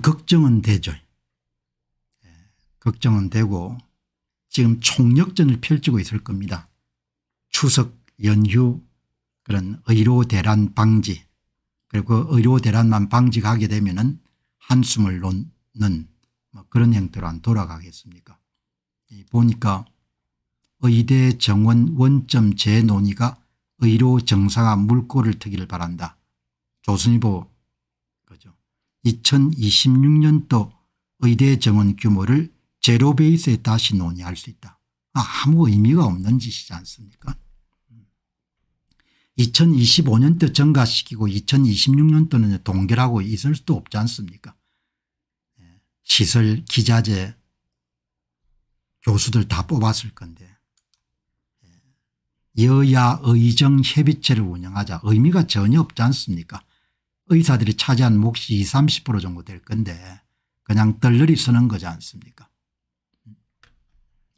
걱정은 되죠. 예, 걱정은 되고 지금 총력전을 펼치고 있을 겁니다. 추석 연휴 그런 의료 대란 방지 그리고 그 의료 대란만 방지하게 가 되면 한숨을 놓는 뭐 그런 형태로 안 돌아가겠습니까 보니까 의대 정원 원점 재논의가 의료 정상화 물꼬를 트기를 바란다. 조선일보 2026년도 의대 정원 규모를 제로 베이스에 다시 논의할 수 있다. 아, 아무 의미가 없는 짓이지 않습니까 2025년도 증가시키고 2026년도는 동결하고 있을 수도 없지 않습니까 예, 시설 기자재 교수들 다 뽑았을 건데 예, 여야 의정 협의체를 운영하자 의미가 전혀 없지 않습니까 의사들이 차지한 몫이 20 30% 정도 될 건데 그냥 덜러리 쓰는 거지 않습니까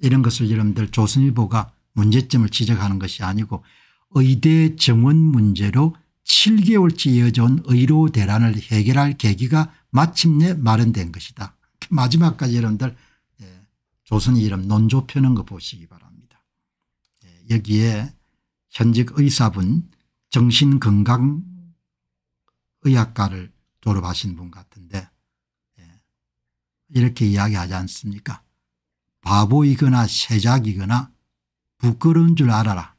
이런 것을 여러분들 조선일보가 문제점을 지적하는 것이 아니고 의대 정원 문제로 7개월치 이어져온 의료 대란을 해결할 계기가 마침내 마련된 것이다. 마지막까지 여러분들 예, 조선 이름 논조 펴는 거 보시기 바랍니다. 예, 여기에 현직 의사분 정신건강 의학과를 졸업하신 분 같은데 예. 이렇게 이야기하지 않습니까 바보이거나 세작이거나 부끄러운 줄 알아라.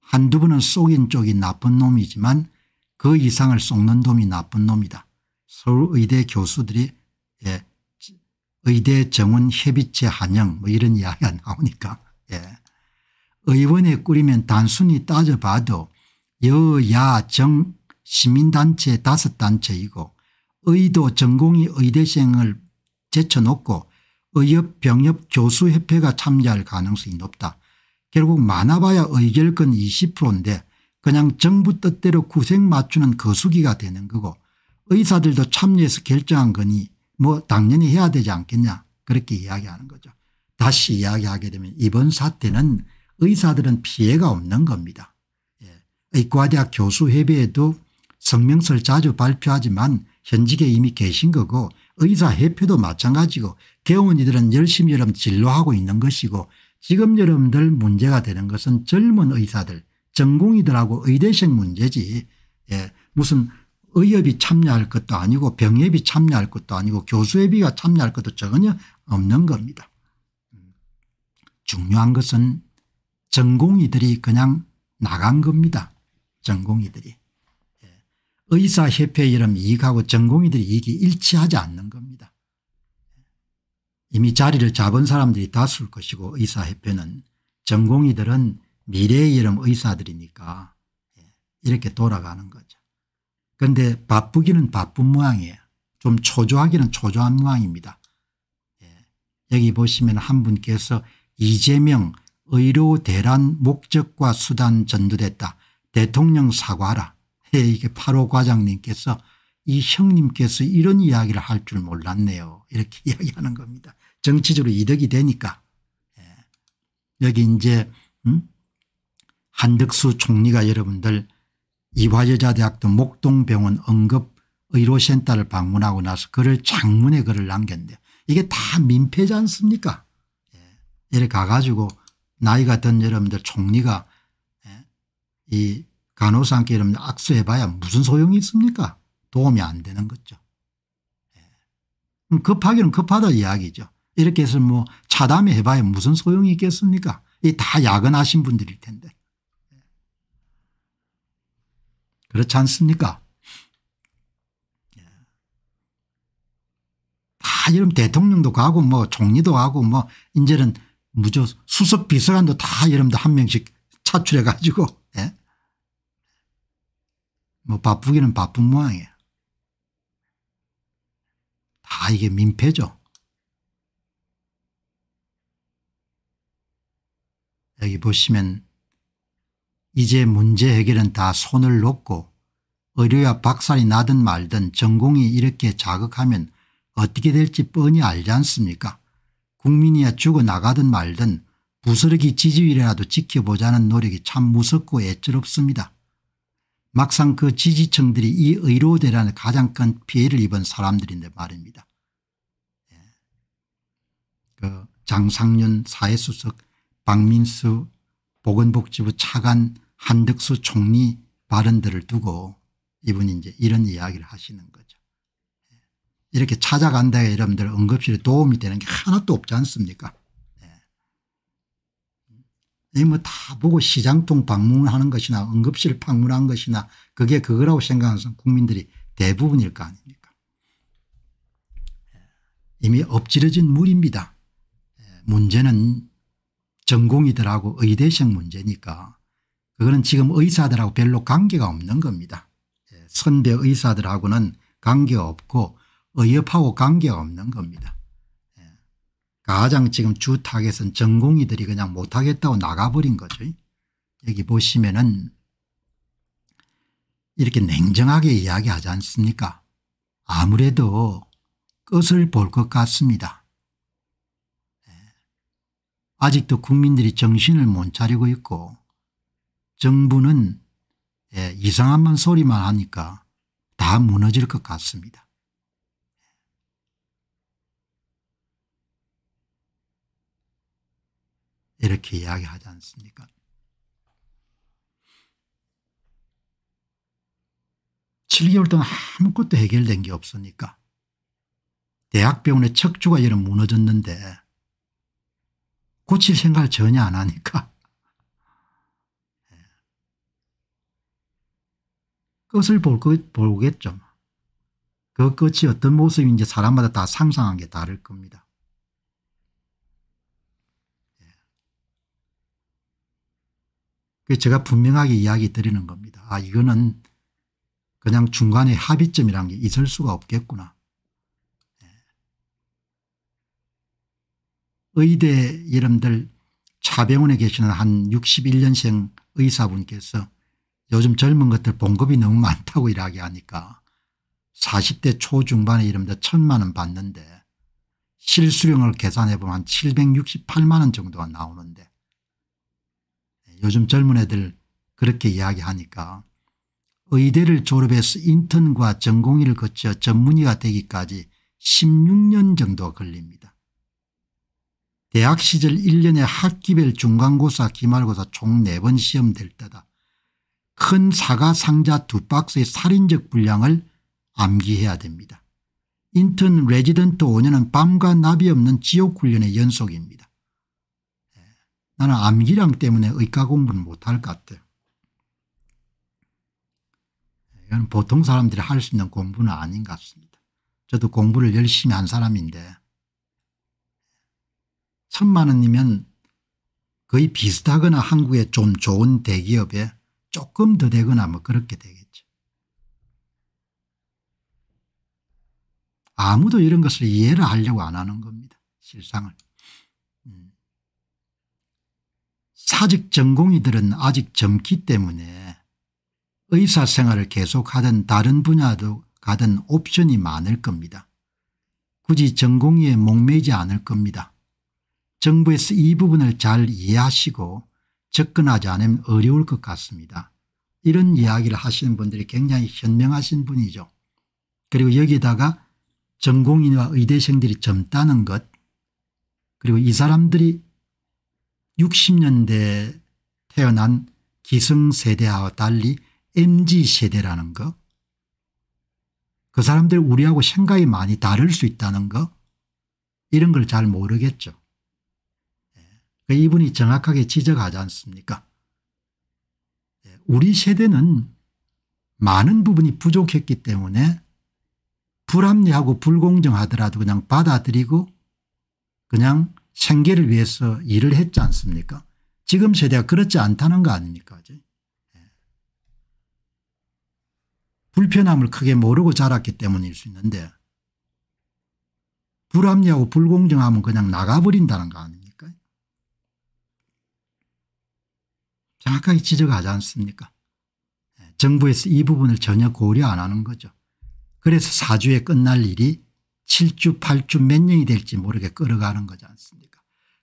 한두 번은 속인 쪽이 나쁜 놈이지만 그 이상을 속는 놈이 나쁜 놈이다. 서울의대 교수들이 예, 의대 정원 협의체 한영 뭐 이런 이야기가 나오니까 예. 의원의 꾸리면 단순히 따져봐도 여야 정 시민단체 다섯 단체이고 의도 전공의 의대생을 제쳐놓고 의협 병협 교수협회가 참여할 가능성이 높다. 결국 많아봐야 의결권 20%인데 그냥 정부 뜻대로 구색 맞추는 거수기가 되는 거고 의사들도 참여해서 결정한 거니 뭐 당연히 해야 되지 않겠냐 그렇게 이야기하는 거죠. 다시 이야기하게 되면 이번 사태는 의사들은 피해가 없는 겁니다. 의과대학 예. 교수협회에도 성명서를 자주 발표하지만 현직에 이미 계신 거고 의사회표도 마찬가지고 개원이들은 열심히 여러분 진로하고 있는 것이고 지금 여러분들 문제가 되는 것은 젊은 의사들 전공의들하고 의대생 문제지 예, 무슨 의협이 참여할 것도 아니고 병협이 참여할 것도 아니고 교수협의가 참여할 것도 전혀 없는 겁니다. 중요한 것은 전공의들이 그냥 나간 겁니다. 전공의들이. 의사협회 이름 이익하고 전공의들이 이익이 일치하지 않는 겁니다. 이미 자리를 잡은 사람들이 다수일 것이고 의사협회는 전공의들은 미래의 이름 의사들이니까 예, 이렇게 돌아가는 거죠. 그런데 바쁘기는 바쁜 모양이에요. 좀 초조하기는 초조한 모양입니다. 예, 여기 보시면 한 분께서 이재명 의료 대란 목적과 수단 전두됐다. 대통령 사과하라. 예, 이게 8호 과장님께서 이 형님께서 이런 이야기를 할 줄 몰랐네요. 이렇게 이야기하는 겁니다. 정치적으로 이득이 되니까. 예. 여기 이제 음? 한덕수 총리가 여러분들 이화여자대학교 목동병원 응급의료센터를 방문하고 나서 글을 장문에 글을 남겼는데 이게 다 민폐지 않습니까 예. 이래 가가지고 나이가 든 여러분들 총리가 예. 이 간호사한테 이러면 악수해봐야 무슨 소용이 있습니까 도움이 안 되는 거죠. 예. 급하기는 급하다 이야기죠. 이렇게 해서 뭐차담 해봐야 무슨 소용이 있겠습니까 이다 야근하신 분들일 텐데. 예. 그렇지 않습니까 예. 다 이런 대통령도 가고 뭐 총리도 가고 뭐 이제는 무조 수석 비서관도 다 여러분들 한 명씩 차출해 가지고 뭐 바쁘기는 바쁜 모양이에요. 다 이게 민폐죠. 여기 보시면 이제 문제 해결은 다 손을 놓고 의료야 박살이 나든 말든 전공이 이렇게 자극하면 어떻게 될지 뻔히 알지 않습니까 국민이야 죽어나가든 말든 부스러기 지지위라도 지켜보자는 노력이 참 무섭고 애처롭습니다. 막상 그 지지층들이 이 의료대란에 가장 큰 피해를 입은 사람들인데 말입니다. 예. 그 장상윤 사회수석 박민수 보건복지부 차관 한덕수 총리 발언들을 두고 이분이 이제 이런 이야기를 하시는 거죠. 예. 이렇게 찾아간다에 여러분들 응급실에 도움이 되는 게 하나도 없지 않습니까 이 뭐 다 보고 시장통 방문하는 것이나 응급실 방문한 것이나 그게 그거라고 생각하는 국민들이 대부분일 거 아닙니까 이미 엎질러진 물입니다. 문제는 전공이들하고 의대생 문제니까 그거는 지금 의사들하고 별로 관계가 없는 겁니다. 선배 의사들하고는 관계 없고 의협하고 관계가 없는 겁니다. 가장 지금 주 타겟은 전공의들이 그냥 못하겠다고 나가버린 거죠. 여기 보시면은 이렇게 냉정하게 이야기하지 않습니까 아무래도 끝을 볼 것 같습니다. 예. 아직도 국민들이 정신을 못 차리고 있고 정부는 예, 이상한 소리만 하니까 다 무너질 것 같습니다. 이렇게 이야기하지 않습니까? 7개월 동안 아무것도 해결된 게 없으니까 대학병원의 척추가 이런 무너졌는데 고칠 생각을 전혀 안 하니까 끝을 볼, 것, 보겠죠. 그 끝이 어떤 모습인지 사람마다 다 상상한 게 다를 겁니다. 제가 분명하게 이야기 드리는 겁니다. 아 이거는 그냥 중간에 합의점이란 게 있을 수가 없겠구나. 예. 의대 여러분들 차병원에 계시는 한 61년생 의사분께서 요즘 젊은 것들 봉급이 너무 많다고 일하게 하니까 40대 초중반에 이름들 천만 원 받는데 실수령을 계산해 보면 한 768만 원 정도가 나오는데 요즘 젊은 애들 그렇게 이야기하니까 의대를 졸업해서 인턴과 전공의를 거쳐 전문의가 되기까지 16년 정도 걸립니다. 대학 시절 1년에 학기별 중간고사 기말고사 총 4번 시험 될 때다. 큰 사과 상자 두 박스의 살인적 분량을 암기해야 됩니다. 인턴 레지던트 5년은 밤과 나비 없는 지옥훈련의 연속입니다. 나는 암기량 때문에 의과 공부는 못할 것 같아. 이건 보통 사람들이 할 수 있는 공부는 아닌 것 같습니다. 저도 공부를 열심히 한 사람인데 천만 원이면 거의 비슷하거나 한국의 좀 좋은 대기업에 조금 더 되거나 뭐 그렇게 되겠죠. 아무도 이런 것을 이해를 하려고 안 하는 겁니다. 실상을. 사직 전공의들은 아직 젊기 때문에 의사생활을 계속하던 다른 분야도 가든 옵션이 많을 겁니다. 굳이 전공의에 목매지 않을 겁니다. 정부에서 이 부분을 잘 이해하시고 접근하지 않으면 어려울 것 같습니다. 이런 이야기를 하시는 분들이 굉장히 현명하신 분이죠. 그리고 여기에다가 전공인과 의대생들이 젊다는 것 그리고 이 사람들이 60년대에 태어난 기성세대와 달리 m g 세대라는 것, 그 사람들 우리하고 생각이 많이 다를 수 있다는 것, 이런 걸 잘 모르겠죠. 예. 그 이분이 정확하게 지적하지 않습니까? 예. 우리 세대는 많은 부분이 부족했기 때문에 불합리하고 불공정하더라도 그냥 받아들이고 그냥 생계를 위해서 일을 했지 않습니까 지금 세대가 그렇지 않다는 거 아닙니까 예. 불편함을 크게 모르고 자랐기 때문일 수 있는데 불합리하고 불공정함은 그냥 나가버린다는 거 아닙니까 정확하게 지적하지 않습니까 예, 정부에서 이 부분을 전혀 고려 안 하는 거죠. 그래서 사주에 끝날 일이 7주 8주 몇 년이 될지 모르게 끌어가는 거지 않습니까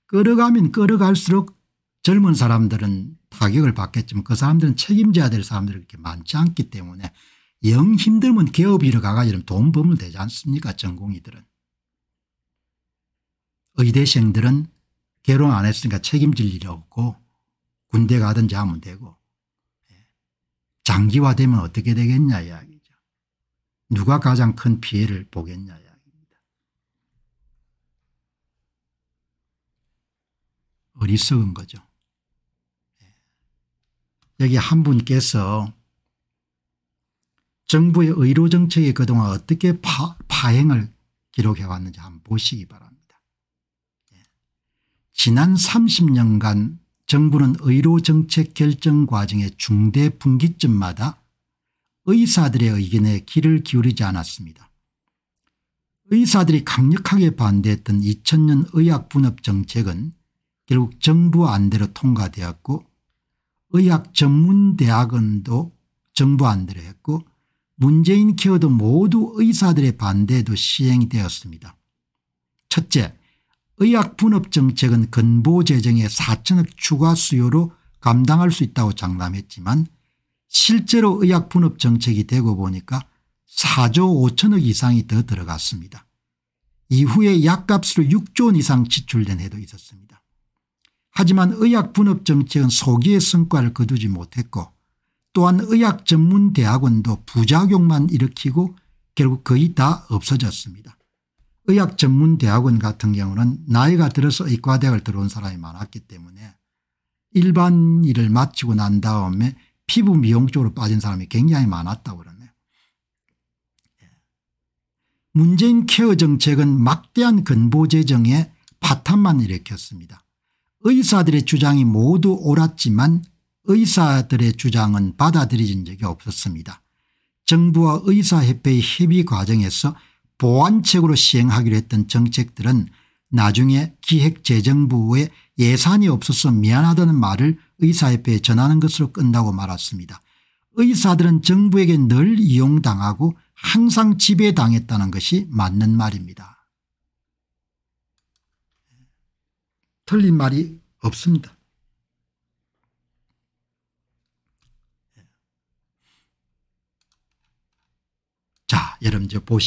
끌어가면 끌어갈수록 젊은 사람들은 타격을 받겠지만 그 사람들은 책임져야 될 사람들이 그렇게 많지 않기 때문에 영 힘들면 개업이로 가가지고 돈 벌면 되지 않습니까 전공이들은 의대생들은 개론 안 했으니까 책임질 일이 없고 군대 가든지 하면 되고 예. 장기화되면 어떻게 되겠냐 이야기죠. 누가 가장 큰 피해를 보겠냐 어리석은 거죠. 예. 여기 한 분께서 정부의 의료 정책이 그동안 어떻게 파, 행을 기록해 왔는지 한번 보시기 바랍니다. 예. 지난 30년간 정부는 의료 정책 결정 과정의 중대 분기점마다 의사들의 의견에 귀를 기울이지 않았습니다. 의사들이 강력하게 반대했던 2000년 의약분업 정책은 결국 정부 안대로 통과되었고 의학 전문대학원도 정부 안대로 했고 문재인 케어도 모두 의사들의 반대에도 시행되었습니다. 첫째 의약분업정책은 근보재정의 4천억 추가 수요로 감당할 수 있다고 장담했지만 실제로 의약분업정책이 되고 보니까 4조 5천억 이상이 더 들어갔습니다. 이후에 약값으로 6조 원 이상 지출된 해도 있었습니다. 하지만 의약 분업 정책은 소기의 성과를 거두지 못했고 또한 의약 전문 대학원도 부작용만 일으키고 결국 거의 다 없어졌습니다. 의학 전문 대학원 같은 경우는 나이가 들어서 의과대학을 들어온 사람이 많았기 때문에 일반 일을 마치고 난 다음에 피부 미용 쪽으로 빠진 사람이 굉장히 많았다고 그러네요. 예. 문재인 케어 정책은 막대한 근보 재정에 파탄만 일으켰습니다. 의사들의 주장이 모두 옳았지만 의사들의 주장은 받아들여진 적이 없었습니다. 정부와 의사협회의 협의 과정에서 보완책으로 시행하기로 했던 정책들은 나중에 기획재정부의 예산이 없어서 미안하다는 말을 의사협회에 전하는 것으로 끝나고 말았습니다. 의사들은 정부에게 늘 이용당하고 항상 지배당했다는 것이 맞는 말입니다. 틀린 말이 없습니다. 자, 여러분 이제 보시